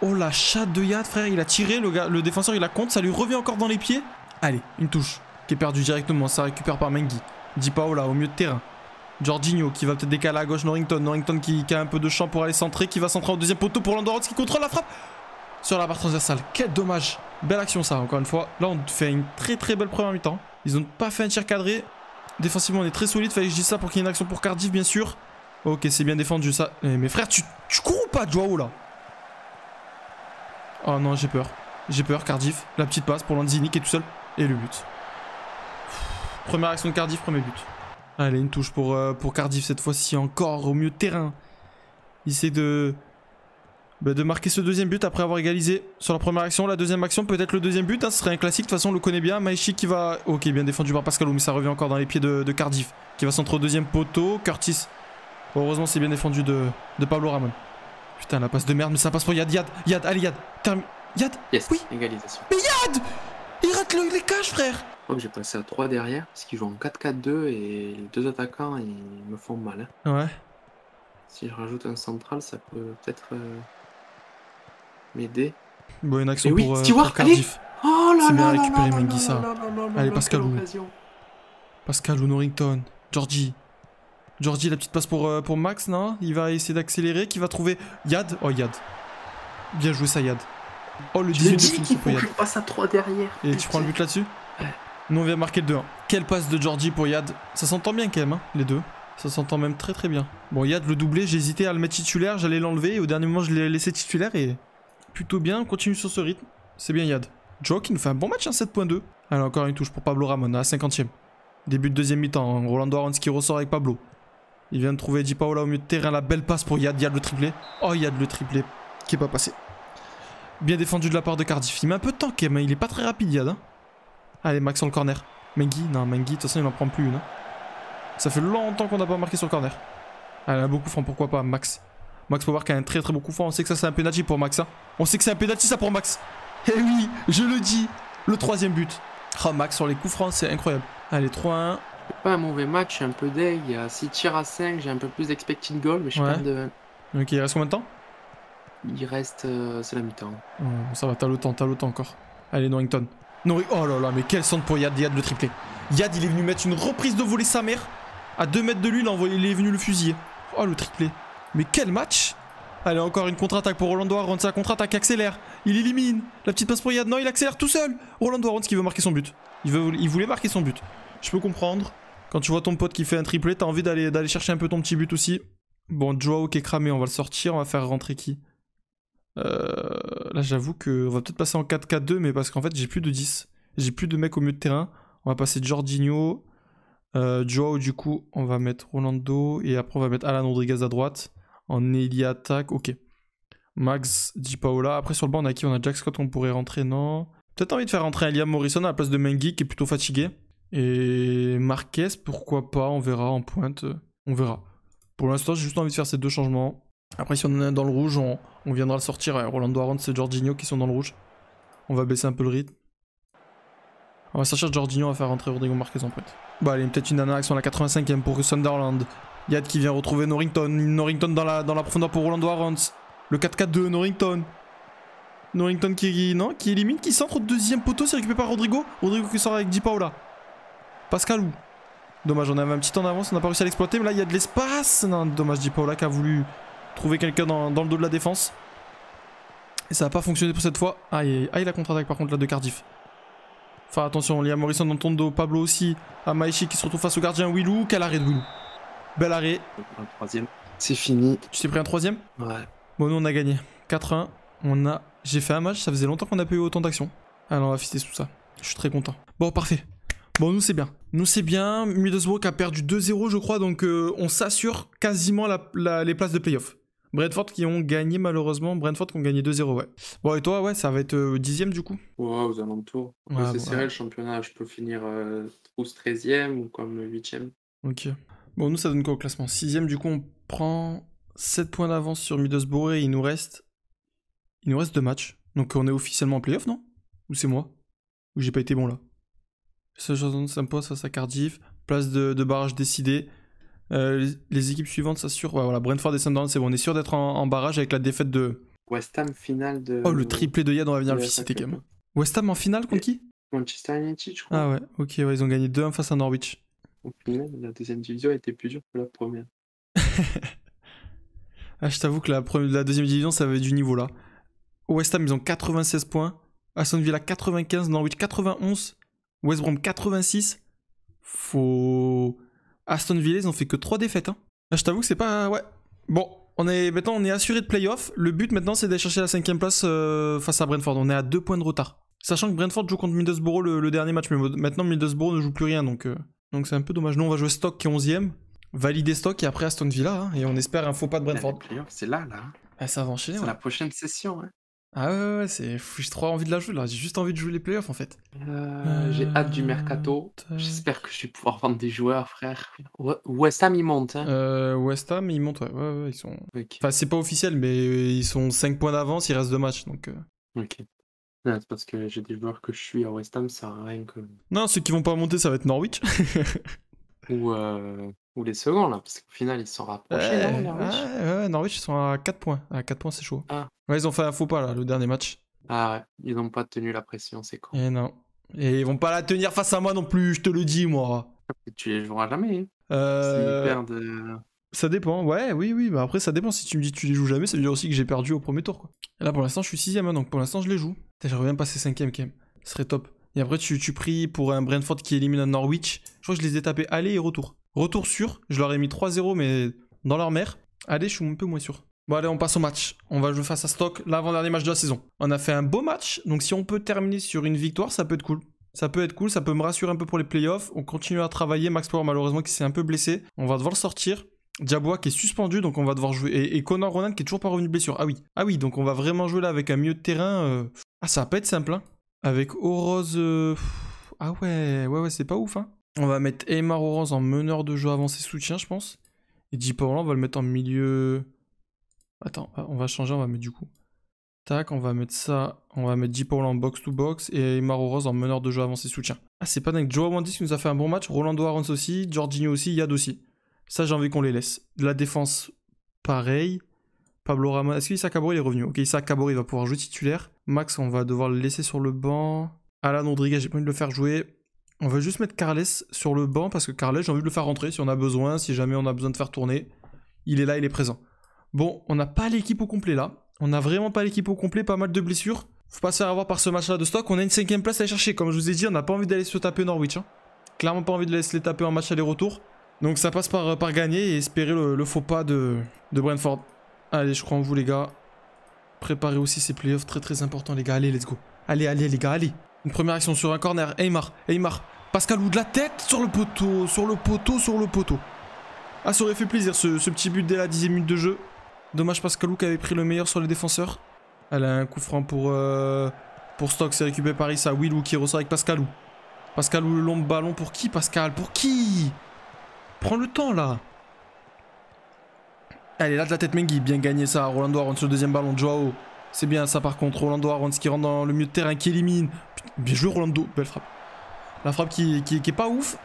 Oh la chatte de Yad, frère. Il a tiré, le, le défenseur il a compte. Ça lui revient encore dans les pieds. Allez, une touche qui est perdue directement. Ça récupère par Mengi. Di Paola oh au mieux de terrain. Jorginho qui va peut-être décaler à gauche Norrington. Norrington qui, a un peu de champ pour aller centrer, qui va centrer au deuxième poteau pour Landorotz qui contrôle la frappe sur la barre transversale. Quel dommage. Belle action ça, encore une fois. Là, on fait une très très belle première mi-temps. Ils n'ont pas fait un tir cadré. Défensivement, on est très solide. Fallait que je dise ça pour qu'il y ait une action pour Cardiff, bien sûr. Ok, c'est bien défendu ça. Eh, Mais, frère, tu, tu, cours ou pas, Joao là Oh non, j'ai peur. J'ai peur, Cardiff. La petite passe pour Lanzini qui est tout seul. Et le but. Première action de Cardiff, premier but. Allez, une touche pour, euh, pour Cardiff cette fois-ci, encore au mieux terrain. Il essaie de, bah, de marquer ce deuxième but après avoir égalisé sur la première action. La deuxième action, peut-être le deuxième but, hein, ce serait un classique, de toute façon on le connaît bien. Maichi qui va... Ok, bien défendu par Pascal mais ça revient encore dans les pieds de, Cardiff. Qui va centrer au deuxième poteau. Curtis, heureusement c'est bien défendu de, de Pablo Ramon. Putain, la passe de merde, mais ça passe pour Yad, Yad,
Yad, allez Yad, Yad Yes, oui. égalisation. Mais Yad Il rate le, les cages, frère je crois que j'ai passé à 3 derrière, parce qu'ils jouent en 4-4-2 et les deux attaquants, ils me font mal. Hein. Ouais. Si je rajoute un central, ça peut peut-être euh, m'aider. Bon, une action oui, pour, euh, Stewart, pour Cardiff. oh là là, là là, récupéré, Là, là, allez, Pascal ou...
Pascal ou Norrington. Georgie. Georgie, la petite passe pour, euh, Max, non Il va essayer d'accélérer, qui va trouver Yad. Oh, Yad. Bien joué, ça, Yad. Oh, le 18 de qu'il faut que je
passe à 3 derrière.
Et tu prends le but là-dessus Ouais. Nous, on vient marquer le 2-1. Hein. Quelle passe de Georgie pour Yad. Ça s'entend bien quand hein, les deux. Ça s'entend même très très bien. Bon, Yad, le doublé, j'hésitais à le mettre titulaire, j'allais l'enlever. Et au dernier moment, je l'ai laissé titulaire et plutôt bien. On continue sur ce rythme. C'est bien Yad. Joe qui nous fait un bon match, 7.2. Hein, Alors encore une touche pour Pablo Ramon à 50e. Début de deuxième mi-temps. Roland Rolando qui ressort avec Pablo. Il vient de trouver Di Paola au milieu de terrain. La belle passe pour Yad. Yad le triplé. Oh, Yad le triplé qui est pas passé. Bien défendu de la part de Cardiff. Il met un peu de temps quand Il est pas très rapide, Yad. Allez, Max sur le corner. Mengi, non, Mengi, de toute façon, il n'en prend plus une. Hein. Ça fait longtemps qu'on n'a pas marqué sur le corner. Allez, ah, un beau coup franc, pourquoi pas, Max. Max voir Qu'il a un très très beau coup franc. On sait que ça, c'est un penalty pour Max. Hein. On sait que c'est un penalty, ça, pour Max. Eh oui, je le dis. Le troisième but. Oh, Max
sur les coups francs, c'est
incroyable. Allez, 3-1.
Pas un mauvais match, un peu deg. Il y a 6 tirs à 5, j'ai un peu plus d'expecting goal, mais je suis pas de.
Ok, il reste combien de temps
Il reste. Euh, c'est la mi-temps.
Oh, ça va, t'as le temps, t'as le temps encore. Allez, Norrington. Oh là là, mais quel centre pour Yad. Yad le triplé. Yad, il est venu mettre une reprise de voler sa mère. À 2 mètres de lui, il est venu le fusiller. Oh, le triplé. Mais quel match Allez, encore une contre-attaque pour Rolando Arons. La contre-attaque accélère. Il élimine. La petite passe pour Yad. Non, il accélère tout seul. Rolando Arons qui veut marquer son but. Il, veut, il voulait marquer son but. Je peux comprendre. Quand tu vois ton pote qui fait un triplé, t'as envie d'aller chercher un peu ton petit but aussi. Bon, Joao qui est cramé, on va le sortir. On va faire rentrer qui euh là j'avoue que on va peut-être passer en 4-4-2, mais parce qu'en fait j'ai plus de 10. J'ai plus de mecs au milieu de terrain. On va passer Jorginho, euh, Joao du coup, on va mettre Rolando et après on va mettre Alan Rodriguez à droite. En Elia attaque, ok. Max, Di Paola. Après sur le banc on a qui On a Jack Scott, on pourrait rentrer, non Peut-être envie de faire rentrer Liam Morrison à la place de Mengi qui est plutôt fatigué. Et Marquez, pourquoi pas, on verra en pointe. On verra. Pour l'instant, j'ai juste envie de faire ces deux changements. Après, si on est dans le rouge, on, viendra le sortir. Euh, Rolando Arons et Jorginho qui sont dans le rouge. On va baisser un peu le rythme. On va chercher Jorginho, à faire rentrer Rodrigo Marquez en pointe. Bah allez, peut-être une action à la 85 e pour Sunderland. Yad qui vient retrouver Norrington. Norrington dans la, dans profondeur pour Rolando Arons. Le 4-4-2, Norrington. Norrington qui, non, qui élimine, qui centre au deuxième poteau, c'est récupéré par Rodrigo. Rodrigo qui sort avec Di Paola. où Dommage, on avait un petit temps d'avance, on n'a pas réussi à l'exploiter, mais là il y a de l'espace. Non, dommage, Di Paola qui a voulu trouver quelqu'un dans, le dos de la défense. Et ça n'a pas fonctionné pour cette fois. Ah, ah, il, a contre-attaque par contre là de Cardiff. Enfin attention, Liam Morrison dans ton dos, Pablo aussi, Maïchi qui se retrouve face au gardien Willou. Quel arrêt de Willou Bel arrêt.
troisième. C'est fini. Tu t'es pris un troisième Ouais.
Bon, nous on a gagné. 4-1. On a. J'ai fait un match, ça faisait longtemps qu'on n'a pas eu autant d'actions. Alors on va fister tout ça. Je suis très content. Bon, parfait. Bon, nous c'est bien. Nous c'est bien. Middlesbrough a perdu 2-0, je crois, donc euh, on s'assure quasiment les places de playoff. Brentford qui ont gagné malheureusement. Brentford qui ont gagné 2-0, ouais. Bon, et toi, ouais, ça va être euh, dixième du coup
Ouais, aux alentours. c'est serré le championnat. Je peux finir 13e euh, ou comme 8e.
Ok. Bon, nous, ça donne quoi au classement Sixième, du coup, on prend 7 points d'avance sur Middlesbrough et il nous reste... Il nous reste deux matchs. Donc on est officiellement en playoff, non Ou c'est moi Ou j'ai pas été bon là Ça, ça me pose face à Cardiff. Place de barrage décidée. Euh, les, équipes suivantes s'assurent. Ouais, voilà, Brentford et Sunderland, c'est bon. On est sûr d'être en, barrage avec la défaite de.
West Ham finale de. Oh, le triplé de Yad, on va venir le visiter quand même. West Ham en finale contre qui Manchester United, je crois.
Ah ouais, ok, ils ont gagné 2-1 face à Norwich.
Au final, la deuxième division a été plus dure que la première. <laughs>
ah, je t'avoue que la, deuxième division, ça avait du niveau là. West Ham, ils ont 96 points. Aston Villa, 95. Norwich, 91. West Brom, 86. Faut. Aston Villa, ils ont fait que 3 défaites. Hein. Ah, je t'avoue que c'est pas. Ouais. Bon, on est maintenant on est assuré de playoff. Le but maintenant c'est d'aller chercher la cinquième place euh, face à Brentford. On est à 2 points de retard. Sachant que Brentford joue contre Middlesbrough le, dernier match, mais maintenant Middlesbrough ne joue plus rien, donc euh, donc c'est un peu dommage. Nous on va jouer Stock qui est 11ème, valider Stock et après Aston Villa, hein, et on espère un faux pas de Brentford.
C'est là là. va hein. ah, enchaîner. C'est la prochaine session. Ah ouais, ouais, c'est. J'ai trop envie de la jouer là, j'ai juste envie de jouer les playoffs en fait. Euh, j'ai hâte du mercato. Euh, J'espère que je vais pouvoir vendre des joueurs, frère. West Ham, ils montent. Hein. Euh,
West Ham, ils montent, ouais, ouais, ouais ils sont. Enfin, c'est pas officiel, mais ils sont 5 points d'avance, il reste 2 matchs donc. Euh.
Ok. c'est parce que j'ai des joueurs que je suis à West Ham, ça sert à rien que.
Non, ceux qui vont pas monter, ça va être Norwich. <laughs>
ou, les seconds, là, parce qu'au final, ils sont rapprochés, Norwich
Norwich, ils sont à 4 points. À 4 points, c'est chaud. Ah. Ouais, ils ont fait un faux pas, là, le dernier match.
Ah ouais, ils n'ont pas tenu la pression, c'est con.
Et non. Et ils vont pas la tenir face à moi non plus, je te le dis, moi.
Tu les joueras jamais. Hein. Euh, euh.
Ça dépend, ouais, oui, oui. mais après, ça dépend. Si tu me dis tu les joues jamais, ça veut dire aussi que j'ai perdu au premier tour, quoi. là, pour l'instant, je suis 6 hein, donc pour l'instant, je les joue. J'aimerais bien passer 5ème, Ce serait top. Et après, tu, tu pries pour un Brentford qui élimine un Norwich. Je crois que je les ai tapés aller et retour. Retour sûr, je leur ai mis 3-0, mais dans leur mère. Allez, je suis un peu moins sûr. Bon, allez, on passe au match. On va jouer face à Stock, l'avant-dernier match de la saison. On a fait un beau match, donc si on peut terminer sur une victoire, ça peut être cool. Ça peut être cool, ça peut me rassurer un peu pour les playoffs. On continue à travailler. Max Power, malheureusement, qui s'est un peu blessé. On va devoir le sortir. Diabois qui est suspendu, donc on va devoir jouer. Et, Connor Ronan qui est toujours pas revenu de blessure. Ah oui, ah oui, donc on va vraiment jouer là avec un milieu de terrain. Euh. Ah, ça va pas être simple. Hein. Avec Oroz. Euh, ah ouais, ouais, ouais, c'est pas ouf, hein. On va mettre Emar Oroz en meneur de jeu avancé soutien, je pense. Et Deep on va le mettre en milieu. Attends, ah, on va changer, on va mettre du coup. Tac, on va mettre ça. On va mettre Deep en box-to-box et Aymar Rose en meneur de jeu avancé soutien. Ah, c'est pas dingue. Joe Wandis nous a fait un bon match. Rolando Arons aussi. Jorginho aussi. Yad aussi. Ça, j'ai envie qu'on les laisse. La défense, pareil. Pablo Ramon. Est-ce qu'Issa Cabori est revenu Ok, Issa il va pouvoir jouer titulaire. Max, on va devoir le laisser sur le banc. Alan Rodriguez, j'ai pas envie de le faire jouer. On va juste mettre Carles sur le banc parce que Carles, j'ai envie de le faire rentrer si on a besoin, si jamais on a besoin de faire tourner. Il est là, il est présent. Bon, on n'a pas l'équipe au complet là. On n'a vraiment pas l'équipe au complet, pas mal de blessures. Faut pas se faire avoir par ce match-là de stock. On a une cinquième place à aller chercher. Comme je vous ai dit, on n'a pas envie d'aller se taper Norwich. Hein. Clairement pas envie de laisser les taper en match aller-retour. Donc ça passe par, par gagner et espérer le, faux pas de, de Brentford. Allez, je crois en vous, les gars. Préparez aussi ces playoffs très très importants, les gars. Allez, let's go. Allez, allez, les gars, allez. Une première action sur un corner. Aymar, Aymar. Pascal ou de la tête sur le poteau, sur le poteau, sur le poteau. Ah, ça aurait fait plaisir ce, petit but dès la dixième minute de jeu. Dommage Pascalou qui avait pris le meilleur sur les défenseurs. Elle a un coup franc pour, euh, pour Stock. C'est récupéré par Issa. Willou qui ressort avec Pascalou. Pascalou le long ballon pour qui Pascal Pour qui Prends le temps là. Allez, là de la tête Mengi, bien gagné ça. Rolando Arons sur le deuxième ballon de Joao. C'est bien ça par contre. Rolando ce qui rentre dans le milieu de terrain, qui élimine. Bien joué Rolando, belle frappe. La frappe qui, qui, est pas ouf.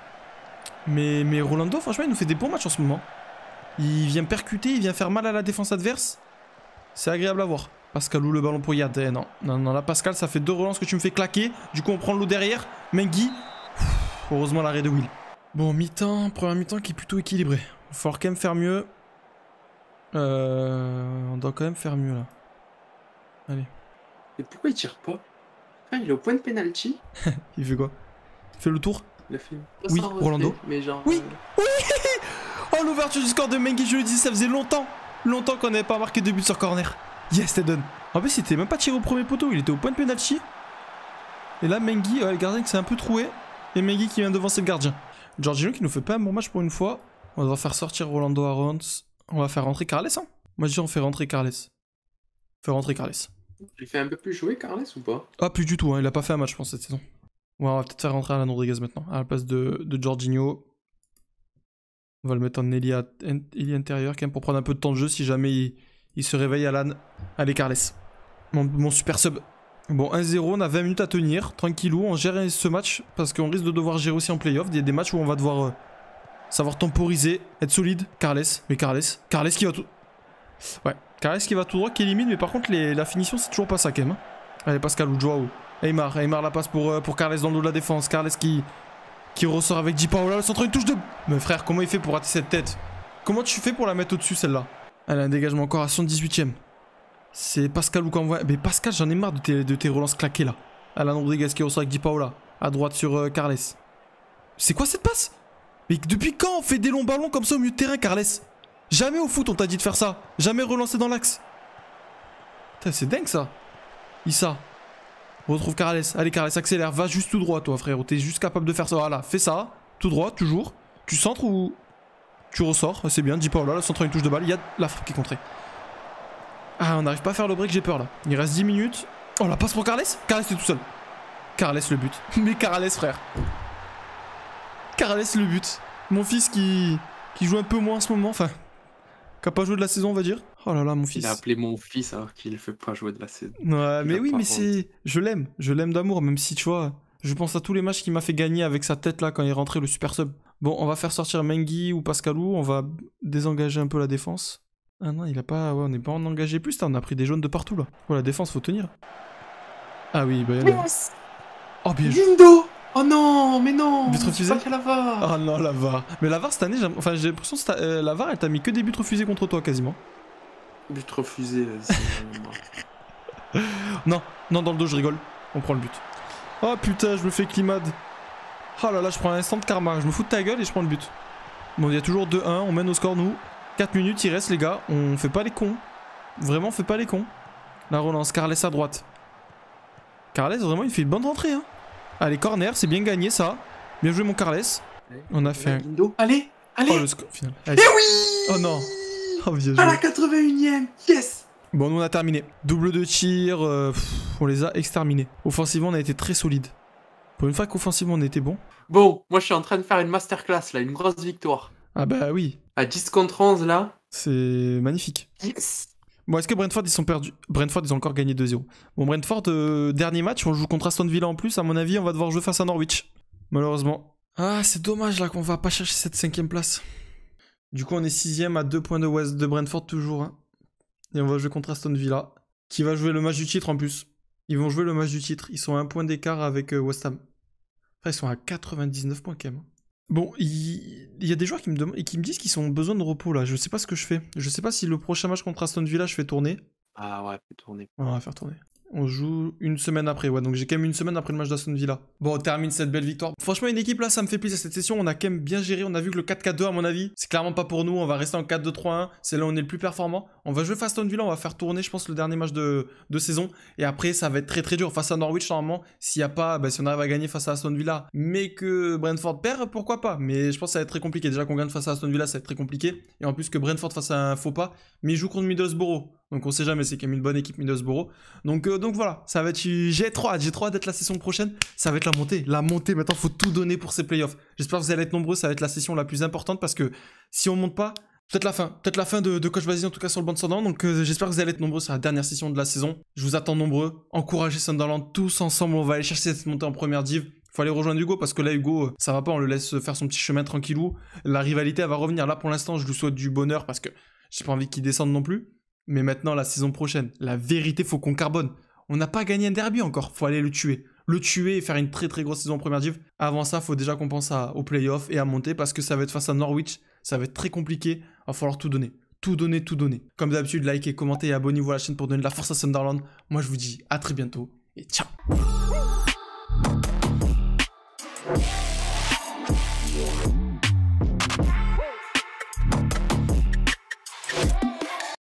Mais, mais Rolando, franchement, il nous fait des bons matchs en ce moment. Il vient percuter, il vient faire mal à la défense adverse. C'est agréable à voir. Pascal ou le ballon pour Yad. Eh, non, non, non, là Pascal, ça fait deux relances que tu me fais claquer. Du coup, on prend l'eau derrière. Mengi, heureusement l'arrêt de Will. Bon, mi-temps, première mi-temps qui est plutôt équilibré. Il falloir quand même faire mieux. Euh, on doit quand même faire mieux là. Allez.
Mais pourquoi il tire pas ah, il est au point de penalty.
<laughs> il fait quoi Il fait le tour Il a
Oui, Rolando. Mais oui, oui euh, <laughs> Oh, l'ouverture du score de Mengi,
je le dis, ça faisait longtemps. Longtemps qu'on n'avait pas marqué de but sur corner. Yes, done En plus, il était même pas tiré au premier poteau, il était au point de penalty. Et là, Mengi, le gardien qui s'est un peu troué. Et Mengi qui vient devancer le gardien. Giorgino qui nous fait pas un bon match pour une fois. On va faire sortir Rolando Arons. On va faire rentrer Carles, hein Moi, je dis, on fait rentrer Carles. Fait rentrer Carles.
Il fait un peu plus jouer, Carles, ou pas
Ah, plus du tout, hein. il a pas fait un match, je pense, cette saison. Ouais, on va peut-être faire rentrer Alan Rodriguez maintenant, à la place de, de Jorginho. On va le mettre en Eliat, intérieur, quand même, pour prendre un peu de temps de jeu si jamais il, se réveille, à Allez, Carles. Mon, mon super sub. Bon, 1-0, on a 20 minutes à tenir, tranquillou, on gère ce match, parce qu'on risque de devoir gérer aussi en playoff. Il y a des matchs où on va devoir euh, Savoir temporiser, être solide. Carles, mais Carles. Carles qui va tout... Ouais, Carles qui va tout droit, qui élimine, mais par contre, la finition, c'est toujours pas ça, quand hein. même. Allez, Pascal ou Joao. Aymar, Aymar la passe pour, euh, pour Carles dans le dos de la défense. Carles qui, qui ressort avec Di Paola, oh le centre, une touche de... Mais frère, comment il fait pour rater cette tête Comment tu fais pour la mettre au-dessus, celle-là Elle a un dégagement encore à 118ème. C'est Pascal ou quand Mais Pascal, j'en ai marre de tes, relances claquées, là. Alain Rodriguez qui ressort avec Di Paola. À droite sur euh, Carles. C'est quoi cette passe mais depuis quand on fait des longs ballons comme ça au milieu de terrain, Carles Jamais au foot on t'a dit de faire ça. Jamais relancer dans l'axe. C'est dingue ça. Issa. On retrouve Carles. Allez Carles, accélère. Va juste tout droit toi frère, ou T'es juste capable de faire ça. Voilà, fais ça. Tout droit, toujours. Tu centres ou tu ressors. C'est bien. dis oh là, centre une touche de balle. Il y a la frappe qui est contrée. Ah, on n'arrive pas à faire le break, j'ai peur là. Il reste 10 minutes. Oh, la passe pour Carles Carles est tout seul. Carles le but. <laughs> Mais Carles frère. Carles le but. Mon fils qui, qui joue un peu moins en ce moment, enfin, qui a pas joué de la saison, on va dire. Oh là là, mon fils. Il a appelé
mon fils alors qu'il ne fait pas jouer de la saison. Ouais, mais oui, mais c'est.
Je l'aime, je l'aime d'amour, même si tu vois, je pense à tous les matchs qu'il m'a fait gagner avec sa tête là quand il est rentré le super sub. Bon, on va faire sortir Mengi ou Pascalou, on va désengager un peu la défense. Ah non, il a pas. Ouais, on n'est pas en engagé plus, on a pris des jaunes de partout là. Voilà, la défense, faut tenir. Ah oui, bah. Yes.
Oh, bien joué. Oh non, mais non
But refusé Oh non, la VAR Mais la VAR cette année, j'ai l'impression que euh, la VAR elle t'a mis que des buts refusés contre toi quasiment.
But refusé, euh,
euh, <laughs> Non, non, dans le dos, je rigole. On prend le but. Oh putain, je me fais climade. Oh là là, je prends un instant de karma. Je me fous de ta gueule et je prends le but. Bon, il y a toujours 2-1, on mène au score nous. 4 minutes, il reste les gars. On fait pas les cons. Vraiment, on fait pas les cons. La relance, Carles à droite. Carles, vraiment, il fait une bonne rentrée. Hein. Allez, corner, c'est bien gagné ça. Bien joué mon Carles. On a fait un... Allez, allez Oh, Et eh oui Oh non Oh, À la
81ème Yes
Bon, nous on a terminé. Double de tir, euh, on les a exterminés. Offensivement, on a été très solide. Pour une fois qu'offensivement, on était bon.
Bon, moi je suis en train de faire une masterclass là, une grosse victoire.
Ah bah oui.
À 10 contre 11 là.
C'est magnifique. Yes Bon, est-ce que Brentford, ils sont perdus Brentford, ils ont encore gagné 2-0. Bon, Brentford, euh, dernier match, on joue contre Aston Villa en plus. À mon avis, on va devoir jouer face à Norwich. Malheureusement. Ah, c'est dommage là qu'on va pas chercher cette cinquième place. Du coup, on est sixième à deux points de West de Brentford toujours. Hein. Et on va jouer contre Aston Villa, qui va jouer le match du titre en plus. Ils vont jouer le match du titre. Ils sont à un point d'écart avec euh, West Ham. Enfin, ils sont à 99 points quand même. Hein. Bon, il y... a des joueurs qui me, demandent... qui me disent qu'ils ont besoin de repos là. Je sais pas ce que je fais. Je sais pas si le prochain match contre Aston Villa je fais tourner.
Ah ouais, fais tourner.
Ouais, on va faire tourner. On joue une semaine après, ouais. Donc j'ai quand même une semaine après le match d'Aston Villa. Bon, on termine cette belle victoire. Franchement, une équipe là, ça me fait plaisir cette session. On a quand même bien géré. On a vu que le 4-4-2, à mon avis, c'est clairement pas pour nous. On va rester en 4-2-3-1. C'est là où on est le plus performant. On va jouer face à Aston Villa. On va faire tourner, je pense, le dernier match de, saison. Et après, ça va être très très dur face à Norwich, normalement. S'il y a pas, bah, si on arrive à gagner face à Aston Villa, mais que Brentford perd, pourquoi pas. Mais je pense que ça va être très compliqué. Déjà qu'on gagne face à Aston Villa, ça va être très compliqué. Et en plus que Brentford à un faux pas. Mais il joue contre Middlesbrough. Donc on sait jamais, c'est quand même une bonne équipe Middlesbrough. Donc, euh, donc voilà, ça va être. J'ai trop hâte, j'ai trop hâte d'être la session prochaine. Ça va être la montée, la montée. Maintenant, faut tout donner pour ces playoffs. J'espère que vous allez être nombreux. Ça va être la session la plus importante parce que si on monte pas, peut-être la fin, peut-être la fin de, Coach Basile en tout cas sur le banc de Sunderland. Donc euh, j'espère que vous allez être nombreux. C'est la dernière session de la saison. Je vous attends nombreux. Encouragez Sunderland tous ensemble. On va aller chercher cette montée en première div faut aller rejoindre Hugo parce que là Hugo euh, ça va pas on le laisse faire son petit chemin tranquillou la rivalité elle va revenir là pour l'instant je lui souhaite du bonheur parce que j'ai pas envie qu'il descende non plus mais maintenant, la saison prochaine, la vérité, faut qu'on carbone. On n'a pas gagné un derby encore, faut aller le tuer. Le tuer et faire une très très grosse saison en première div. Avant ça, faut déjà qu'on pense à, aux playoffs et à monter parce que ça va être face à Norwich, ça va être très compliqué, Il va falloir tout donner. Tout donner, tout donner. Comme d'habitude, likez, commentez et abonnez-vous à la chaîne pour donner de la force à Sunderland. Moi je vous dis à très bientôt et ciao